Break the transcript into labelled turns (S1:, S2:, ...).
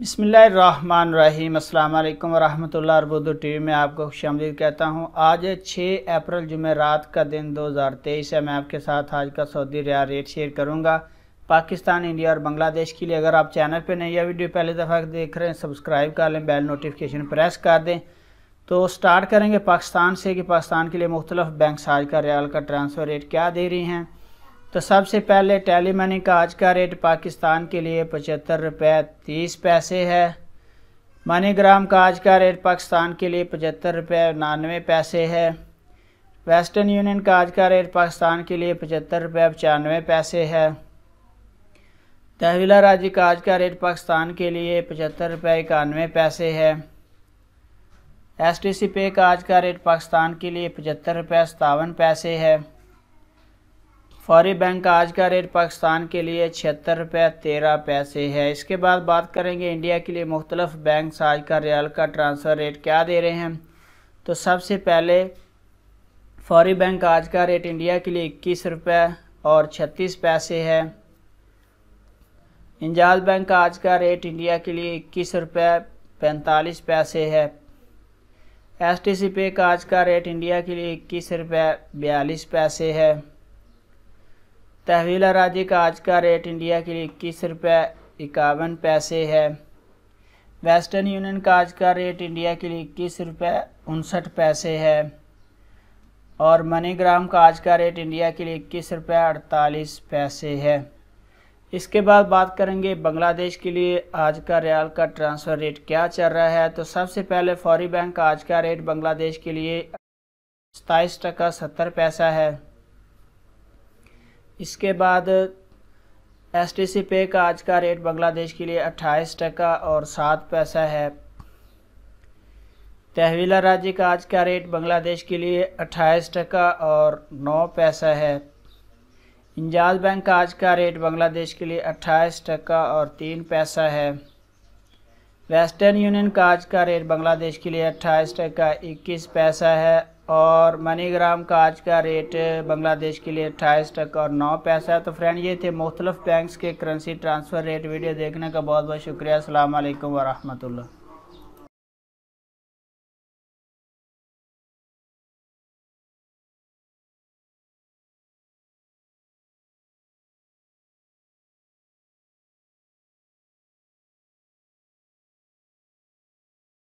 S1: अस्सलाम अल्लाम वरहमतुल्ला अरबुदू टी में आपको खुश आमदीद कहता हूँ आज 6 अप्रैल जुमेरात का दिन 2023 है मैं आपके साथ आज का सऊदी रिया रेट शेयर करूँगा पाकिस्तान इंडिया और बांग्लादेश के लिए अगर आप चैनल पर नया वीडियो पहली दफ़ा देख रहे हैं सब्सक्राइब कर लें बेल नोटिफिकेशन प्रेस कर दें तो स्टार्ट करेंगे पाकिस्तान से कि पाकिस्तान के लिए मुख्तलिफ बैंक आज का रियाल का ट्रांसफ़र रेट क्या दे रही हैं तो सबसे पहले टेली मनी का आज का रेट पाकिस्तान के लिए पचहत्तर रुपये तीस पैसे है मनीग्राम का आज का रेट पाकिस्तान के लिए पचहत्तर रुपये नानवे पैसे है वेस्टर्न यूनियन का आज का रेट पाकिस्तान के लिए पचहत्तर रुपये पचानवे पैसे है तहवीला राज्य का आज का रेट पाकिस्तान के लिए पचहत्तर रुपये इक्यानवे पैसे है एस टी सी पे का आज का रेट पाकिस्तान के लिए पचहत्तर रुपये सतावन पैसे है फौरी बैंक का आज का रेट पाकिस्तान के लिए छिहत्तर रुपये तेरह पैसे है इसके बाद बात करेंगे इंडिया के लिए मुख्तलफ बैंक आज का रियाल का ट्रांसफ़र रेट क्या दे रहे हैं तो सबसे पहले फौरी बैंक आज का रेट इंडिया के लिए इक्कीस रुपये और छत्तीस पैसे है इंजाल बैंक का आज का रेट इंडिया के लिए इक्कीस रुपये पैंतालीस पैसे है एस टी सी पे का आज का रेट इंडिया के लिए इक्कीस रुपये बयालीस पैसे है तहवील आराधी का आज का रेट इंडिया के लिए इक्कीस रुपये इक्यावन पैसे है वेस्टर्न यूनियन का आज का रेट इंडिया के लिए इक्कीस रुपये उनसठ पैसे है और मनीग्राम का आज का रेट इंडिया के लिए इक्कीस रुपये अड़तालीस पैसे है इसके बाद बात करेंगे बांग्लादेश के लिए आज का रियाल का ट्रांसफ़र रेट क्या चल रहा है तो सबसे पहले फौरी बैंक का आज का रेट बांग्लादेश के लिए सताईस टका सत्तर पैसा है इसके बाद एस टी सी पे का आज का रेट बांग्लादेश के लिए अट्ठाईस टका और सात पैसा है तहवीला राज्य का आज का रेट बांग्लादेश के लिए अट्ठाईस टका और नौ पैसा है इंजाज बैंक का आज का रेट बांग्लादेश के लिए अट्ठाईस टका और तीन पैसा है वेस्टर्न यूनियन का आज का रेट बांग्लादेश के लिए अट्ठाईस टका इक्कीस पैसा है और मनीग्राम का आज का रेट बांग्लादेश के लिए अट्ठाईस टका और नौ पैसा है तो फ्रेंड ये थे मुख्तलिफ बैंक्स के करेंसी ट्रांसफ़र रेट वीडियो देखने का बहुत बहुत शुक्रिया अल्लाम वरहमल